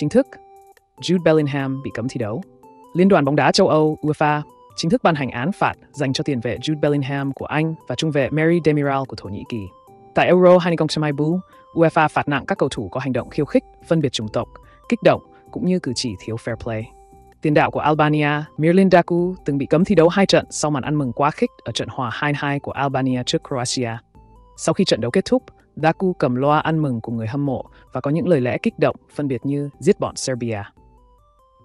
chính thức, Jude Bellingham bị cấm thi đấu. Liên đoàn bóng đá châu Âu UEFA chính thức ban hành án phạt dành cho tiền vệ Jude Bellingham của Anh và trung vệ Mary Demiral của Thổ Nhĩ Kỳ. Tại Euro 2024, UEFA phạt nặng các cầu thủ có hành động khiêu khích, phân biệt chủng tộc, kích động cũng như cử chỉ thiếu fair play. Tiền đạo của Albania, Mirlin Daku từng bị cấm thi đấu hai trận sau màn ăn mừng quá khích ở trận hòa 2-2 của Albania trước Croatia. Sau khi trận đấu kết thúc, Daku cầm loa ăn mừng của người hâm mộ và có những lời lẽ kích động phân biệt như giết bọn Serbia.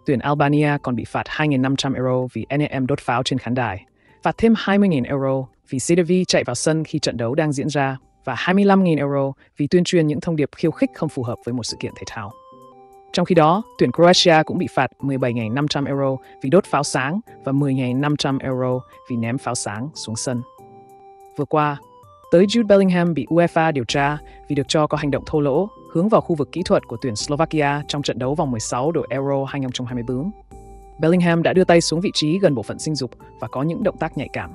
Tuyển Albania còn bị phạt 2.500 euro vì NEM đốt pháo trên khán đài, phạt thêm 20.000 euro vì Sidovi chạy vào sân khi trận đấu đang diễn ra và 25.000 euro vì tuyên truyền những thông điệp khiêu khích không phù hợp với một sự kiện thể thao. Trong khi đó, tuyển Croatia cũng bị phạt 17.500 euro vì đốt pháo sáng và 10.500 euro vì ném pháo sáng xuống sân. Vừa qua, tới Jude Bellingham bị UEFA điều tra vì được cho có hành động thô lỗ hướng vào khu vực kỹ thuật của tuyển Slovakia trong trận đấu vòng 16 đội Euro 2024. Bellingham đã đưa tay xuống vị trí gần bộ phận sinh dục và có những động tác nhạy cảm.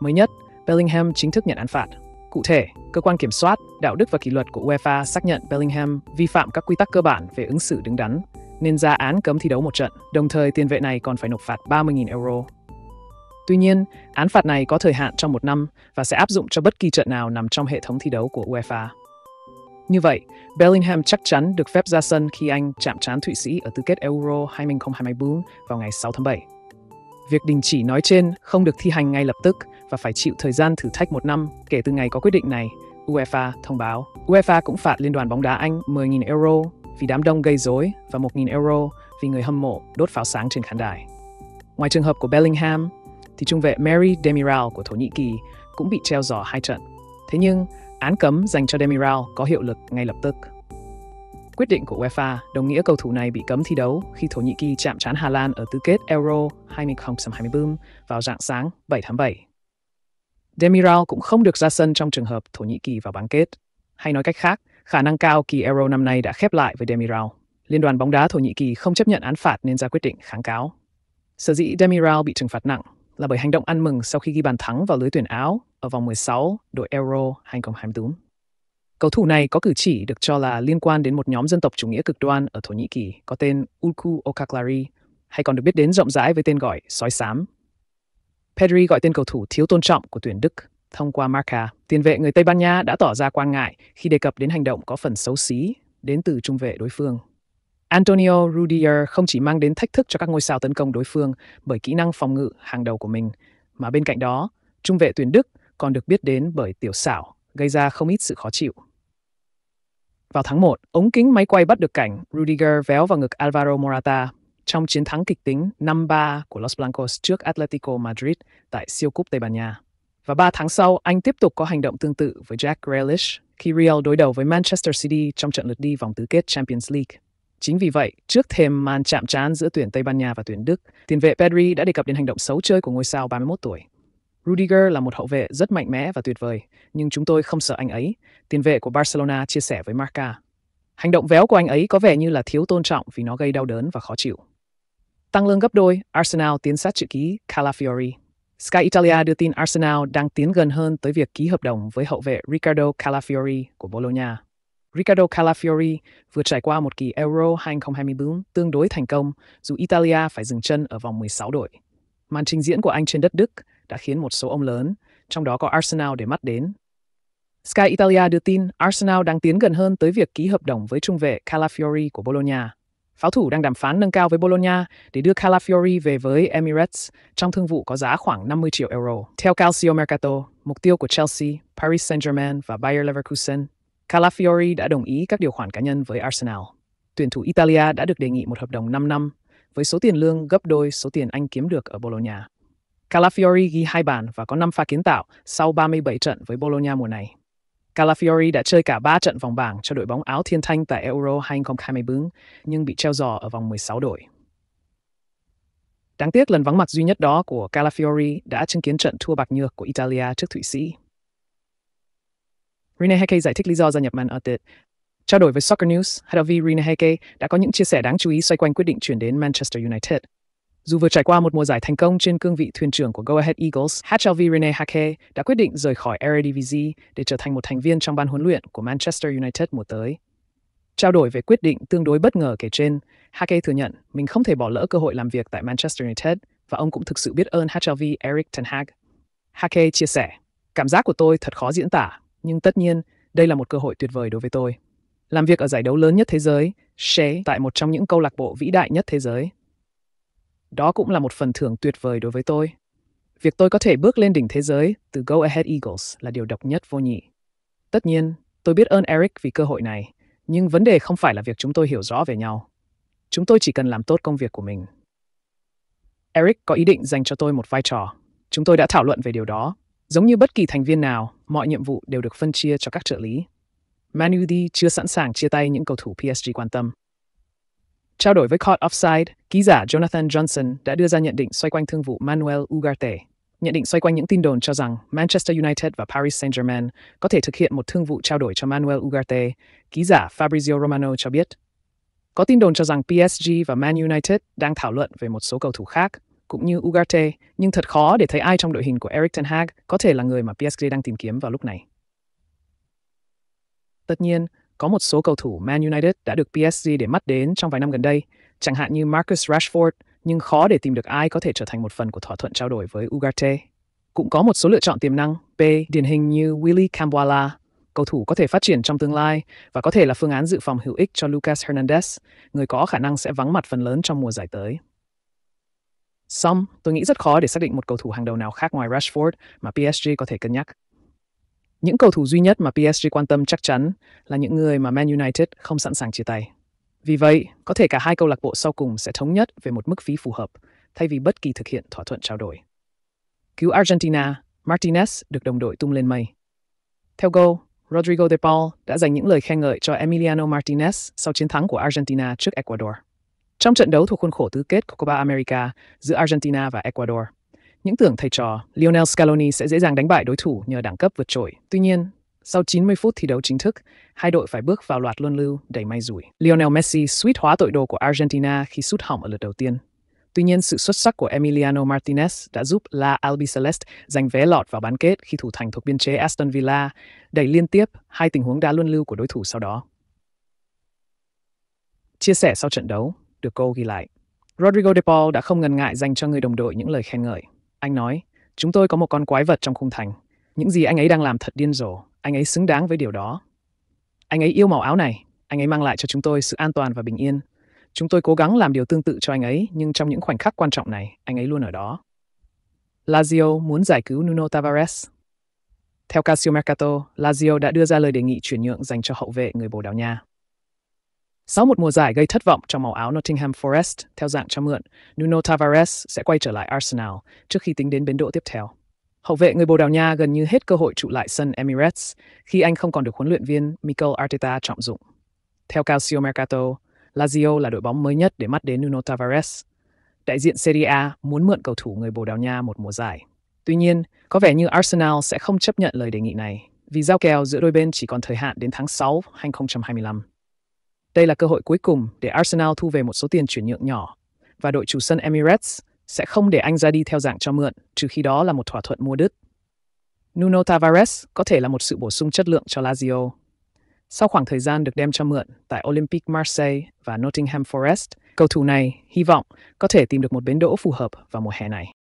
Mới nhất, Bellingham chính thức nhận án phạt. Cụ thể, cơ quan kiểm soát, đạo đức và kỷ luật của UEFA xác nhận Bellingham vi phạm các quy tắc cơ bản về ứng xử đứng đắn, nên ra án cấm thi đấu một trận, đồng thời tiền vệ này còn phải nộp phạt 30.000 euro. Tuy nhiên, án phạt này có thời hạn trong một năm và sẽ áp dụng cho bất kỳ trận nào nằm trong hệ thống thi đấu của UEFA. Như vậy, Bellingham chắc chắn được phép ra sân khi anh chạm trán Thụy Sĩ ở tứ kết Euro 2024 vào ngày 6 tháng 7. Việc đình chỉ nói trên không được thi hành ngay lập tức và phải chịu thời gian thử thách một năm kể từ ngày có quyết định này, UEFA thông báo. UEFA cũng phạt Liên đoàn bóng đá Anh 10.000 euro vì đám đông gây rối và 1.000 euro vì người hâm mộ đốt pháo sáng trên khán đài. Ngoài trường hợp của Bellingham, thì trung vệ Mary Demiral của Thổ Nhĩ Kỳ cũng bị treo giò hai trận. Thế nhưng, án cấm dành cho Demiral có hiệu lực ngay lập tức. Quyết định của UEFA đồng nghĩa cầu thủ này bị cấm thi đấu khi Thổ Nhĩ Kỳ chạm trán Hà Lan ở tứ kết Euro 2024 vào rạng sáng 7 tháng 7. Demiral cũng không được ra sân trong trường hợp Thổ Nhĩ Kỳ vào bán kết. Hay nói cách khác, khả năng cao kỳ Euro năm nay đã khép lại với Demiral. Liên đoàn bóng đá Thổ Nhĩ Kỳ không chấp nhận án phạt nên ra quyết định kháng cáo. Sở dĩ Demiral bị trừng phạt nặng là bởi hành động ăn mừng sau khi ghi bàn thắng vào lưới tuyển Áo ở vòng 16 đội Euro 2024. Cầu thủ này có cử chỉ được cho là liên quan đến một nhóm dân tộc chủ nghĩa cực đoan ở Thổ Nhĩ Kỳ có tên Ulku Okaklari, hay còn được biết đến rộng rãi với tên gọi sói xám. Pedri gọi tên cầu thủ thiếu tôn trọng của tuyển Đức thông qua Marca. Tiền vệ người Tây Ban Nha đã tỏ ra quan ngại khi đề cập đến hành động có phần xấu xí đến từ trung vệ đối phương. Antonio Rudiger không chỉ mang đến thách thức cho các ngôi sao tấn công đối phương bởi kỹ năng phòng ngự hàng đầu của mình, mà bên cạnh đó, trung vệ tuyển Đức còn được biết đến bởi tiểu xảo, gây ra không ít sự khó chịu. Vào tháng 1, ống kính máy quay bắt được cảnh Rudiger véo vào ngực Alvaro Morata trong chiến thắng kịch tính 5-3 của Los Blancos trước Atletico Madrid tại siêu cúp Tây Ban Nha. Và 3 tháng sau, anh tiếp tục có hành động tương tự với Jack Grealish khi Real đối đầu với Manchester City trong trận lượt đi vòng tứ kết Champions League. Chính vì vậy, trước thêm màn chạm trán giữa tuyển Tây Ban Nha và tuyển Đức, tiền vệ Pedri đã đề cập đến hành động xấu chơi của ngôi sao 31 tuổi. Rudiger là một hậu vệ rất mạnh mẽ và tuyệt vời, nhưng chúng tôi không sợ anh ấy, tiền vệ của Barcelona chia sẻ với Marca. Hành động véo của anh ấy có vẻ như là thiếu tôn trọng vì nó gây đau đớn và khó chịu. Tăng lương gấp đôi, Arsenal tiến sát chữ ký Calafiori. Sky Italia đưa tin Arsenal đang tiến gần hơn tới việc ký hợp đồng với hậu vệ Ricardo Calafiori của Bologna. Ricardo Calafiori vừa trải qua một kỳ Euro 2024 tương đối thành công, dù Italia phải dừng chân ở vòng 16 đội. Màn trình diễn của anh trên đất Đức đã khiến một số ông lớn, trong đó có Arsenal để mắt đến. Sky Italia đưa tin Arsenal đang tiến gần hơn tới việc ký hợp đồng với trung vệ Calafiori của Bologna. Pháo thủ đang đàm phán nâng cao với Bologna để đưa Calafiori về với Emirates trong thương vụ có giá khoảng 50 triệu euro. Theo Calcio Mercato, mục tiêu của Chelsea, Paris Saint-Germain và Bayer Leverkusen Calafiori đã đồng ý các điều khoản cá nhân với Arsenal. Tuyển thủ Italia đã được đề nghị một hợp đồng 5 năm với số tiền lương gấp đôi số tiền anh kiếm được ở Bologna. Calafiori ghi hai bàn và có 5 pha kiến tạo sau 37 trận với Bologna mùa này. Calafiori đã chơi cả 3 trận vòng bảng cho đội bóng áo thiên thanh tại Euro 2024 nhưng bị treo giò ở vòng 16 đội. Đáng tiếc lần vắng mặt duy nhất đó của Calafiori đã chứng kiến trận thua bạc nhược của Italia trước Thụy Sĩ Rina Heke giải thích lý do gia nhập Man United. Trao đổi với Soccer News, HLV Rina Heke đã có những chia sẻ đáng chú ý xoay quanh quyết định chuyển đến Manchester United. Dù vừa trải qua một mùa giải thành công trên cương vị thuyền trưởng của Go Ahead Eagles, HLV Rene Hake đã quyết định rời khỏi Eredivisie để trở thành một thành viên trong ban huấn luyện của Manchester United mùa tới. Trao đổi về quyết định tương đối bất ngờ kể trên, Hake thừa nhận mình không thể bỏ lỡ cơ hội làm việc tại Manchester United và ông cũng thực sự biết ơn HLV Eric Ten Hag. Hake chia sẻ, cảm giác của tôi thật khó diễn tả nhưng tất nhiên đây là một cơ hội tuyệt vời đối với tôi. Làm việc ở giải đấu lớn nhất thế giới, Shea tại một trong những câu lạc bộ vĩ đại nhất thế giới. Đó cũng là một phần thưởng tuyệt vời đối với tôi. Việc tôi có thể bước lên đỉnh thế giới từ Go Ahead Eagles là điều độc nhất vô nhị. Tất nhiên, tôi biết ơn Eric vì cơ hội này, nhưng vấn đề không phải là việc chúng tôi hiểu rõ về nhau. Chúng tôi chỉ cần làm tốt công việc của mình. Eric có ý định dành cho tôi một vai trò. Chúng tôi đã thảo luận về điều đó Giống như bất kỳ thành viên nào, mọi nhiệm vụ đều được phân chia cho các trợ lý. Manudi chưa sẵn sàng chia tay những cầu thủ PSG quan tâm. Trao đổi với Caught Offside, ký giả Jonathan Johnson đã đưa ra nhận định xoay quanh thương vụ Manuel Ugarte. Nhận định xoay quanh những tin đồn cho rằng Manchester United và Paris Saint-Germain có thể thực hiện một thương vụ trao đổi cho Manuel Ugarte, ký giả Fabrizio Romano cho biết. Có tin đồn cho rằng PSG và Man United đang thảo luận về một số cầu thủ khác cũng như Ugarte, nhưng thật khó để thấy ai trong đội hình của Erik Ten Hag có thể là người mà PSG đang tìm kiếm vào lúc này. Tất nhiên, có một số cầu thủ Man United đã được PSG để mắt đến trong vài năm gần đây, chẳng hạn như Marcus Rashford, nhưng khó để tìm được ai có thể trở thành một phần của thỏa thuận trao đổi với Ugarte. Cũng có một số lựa chọn tiềm năng B điển hình như Willy Kambuala, cầu thủ có thể phát triển trong tương lai và có thể là phương án dự phòng hữu ích cho Lucas Hernandez, người có khả năng sẽ vắng mặt phần lớn trong mùa giải tới. Xong, tôi nghĩ rất khó để xác định một cầu thủ hàng đầu nào khác ngoài Rashford mà PSG có thể cân nhắc. Những cầu thủ duy nhất mà PSG quan tâm chắc chắn là những người mà Man United không sẵn sàng chia tay. Vì vậy, có thể cả hai câu lạc bộ sau cùng sẽ thống nhất về một mức phí phù hợp thay vì bất kỳ thực hiện thỏa thuận trao đổi. Cứu Argentina, Martinez được đồng đội tung lên mây. Theo Go, Rodrigo De Paul đã dành những lời khen ngợi cho Emiliano Martinez sau chiến thắng của Argentina trước Ecuador trong trận đấu thuộc khuôn khổ tứ kết của Copa America giữa Argentina và Ecuador. Những tưởng thầy trò Lionel Scaloni sẽ dễ dàng đánh bại đối thủ nhờ đẳng cấp vượt trội. Tuy nhiên, sau 90 phút thi đấu chính thức, hai đội phải bước vào loạt luân lưu đầy may rủi. Lionel Messi suýt hóa tội đồ của Argentina khi sút hỏng ở lượt đầu tiên. Tuy nhiên, sự xuất sắc của Emiliano Martinez đã giúp La Albiceleste giành vé lọt vào bán kết khi thủ thành thuộc biên chế Aston Villa đẩy liên tiếp hai tình huống đá luân lưu của đối thủ sau đó. Chia sẻ sau trận đấu, được cô ghi lại. Rodrigo De Paul đã không ngần ngại dành cho người đồng đội những lời khen ngợi. Anh nói, chúng tôi có một con quái vật trong khung thành. Những gì anh ấy đang làm thật điên rồ, anh ấy xứng đáng với điều đó. Anh ấy yêu màu áo này, anh ấy mang lại cho chúng tôi sự an toàn và bình yên. Chúng tôi cố gắng làm điều tương tự cho anh ấy, nhưng trong những khoảnh khắc quan trọng này, anh ấy luôn ở đó. Lazio muốn giải cứu Nuno Tavares. Theo Casio Mercato, Lazio đã đưa ra lời đề nghị chuyển nhượng dành cho hậu vệ người Bồ Đào Nha. Sau một mùa giải gây thất vọng trong màu áo Nottingham Forest theo dạng cho mượn, Nuno Tavares sẽ quay trở lại Arsenal trước khi tính đến biến độ tiếp theo. Hậu vệ người Bồ Đào Nha gần như hết cơ hội trụ lại sân Emirates khi anh không còn được huấn luyện viên Mikel Arteta trọng dụng. Theo Calcio Mercato, Lazio là đội bóng mới nhất để mắt đến Nuno Tavares. Đại diện Serie A muốn mượn cầu thủ người Bồ Đào Nha một mùa giải. Tuy nhiên, có vẻ như Arsenal sẽ không chấp nhận lời đề nghị này vì giao kèo giữa đôi bên chỉ còn thời hạn đến tháng 6 2025. Đây là cơ hội cuối cùng để Arsenal thu về một số tiền chuyển nhượng nhỏ, và đội chủ sân Emirates sẽ không để anh ra đi theo dạng cho mượn, trừ khi đó là một thỏa thuận mua đứt. Nuno Tavares có thể là một sự bổ sung chất lượng cho Lazio. Sau khoảng thời gian được đem cho mượn tại Olympique Marseille và Nottingham Forest, cầu thủ này hy vọng có thể tìm được một bến đỗ phù hợp vào mùa hè này.